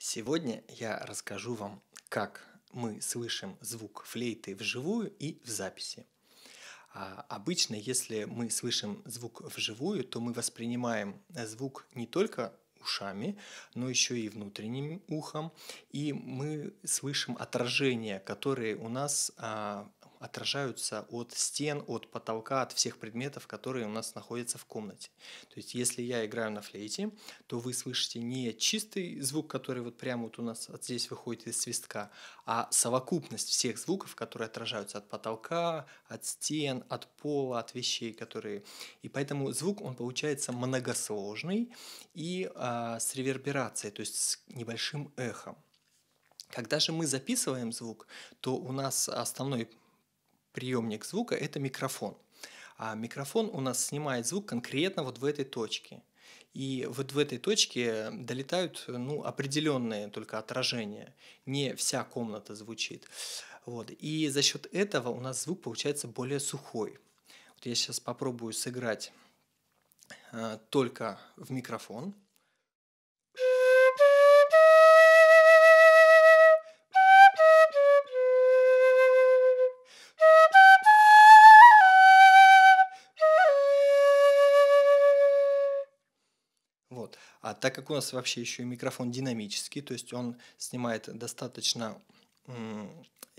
Сегодня я расскажу вам, как мы слышим звук флейты вживую и в записи. А обычно, если мы слышим звук вживую, то мы воспринимаем звук не только ушами, но еще и внутренним ухом, и мы слышим отражения, которые у нас а, отражаются от стен, от потолка, от всех предметов, которые у нас находятся в комнате. То есть, если я играю на флейте, то вы слышите не чистый звук, который вот прямо вот у нас от здесь выходит из свистка, а совокупность всех звуков, которые отражаются от потолка, от стен, от пола, от вещей, которые... И поэтому звук, он получается многосложный и э, с реверберацией, то есть с небольшим эхом. Когда же мы записываем звук, то у нас основной приемник звука – это микрофон. А микрофон у нас снимает звук конкретно вот в этой точке. И вот в этой точке долетают ну, определенные только отражения. Не вся комната звучит. Вот. И за счет этого у нас звук получается более сухой. Вот я сейчас попробую сыграть э, только в микрофон. Вот. А так как у нас вообще еще и микрофон динамический, то есть он снимает достаточно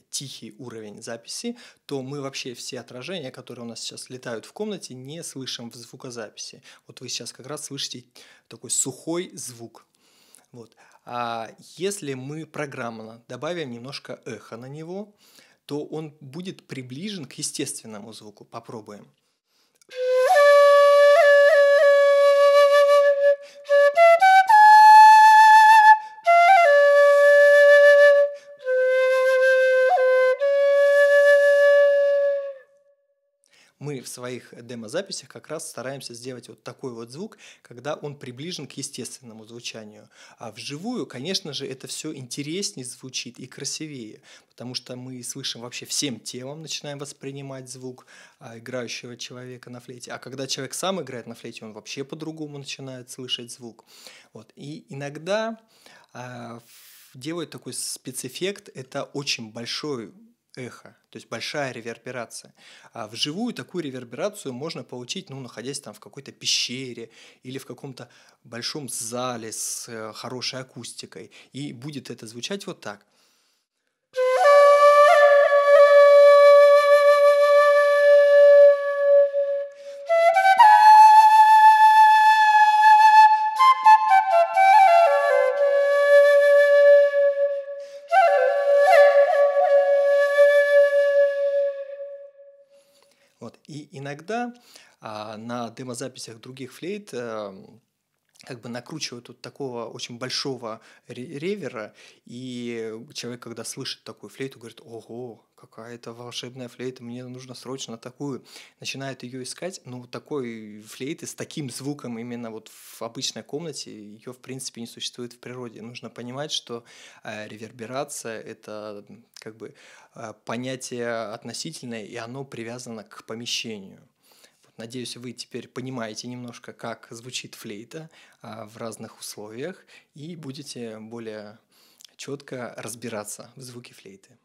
тихий уровень записи, то мы вообще все отражения, которые у нас сейчас летают в комнате, не слышим в звукозаписи. Вот вы сейчас как раз слышите такой сухой звук. Вот. А если мы программно добавим немножко эхо на него, то он будет приближен к естественному звуку. Попробуем. мы в своих демозаписях как раз стараемся сделать вот такой вот звук, когда он приближен к естественному звучанию. А вживую, конечно же, это все интереснее звучит и красивее, потому что мы слышим вообще всем телом, начинаем воспринимать звук а, играющего человека на флейте. А когда человек сам играет на флейте, он вообще по-другому начинает слышать звук. Вот. И иногда а, делают такой спецэффект, это очень большой эхо, то есть большая реверберация. А вживую такую реверберацию можно получить, ну, находясь там в какой-то пещере или в каком-то большом зале с э, хорошей акустикой. И будет это звучать вот так – И иногда а, на демозаписях других флейт эм, как бы накручивают вот такого очень большого ревера, и человек, когда слышит такую флейту, говорит, ого, какая это волшебная флейта, мне нужно срочно такую. Начинает ее искать, но такой флейты с таким звуком именно вот в обычной комнате ее, в принципе, не существует в природе. Нужно понимать, что э, реверберация — это как бы э, понятие относительное, и оно привязано к помещению. Надеюсь, вы теперь понимаете немножко, как звучит флейта а, в разных условиях и будете более четко разбираться в звуке флейты.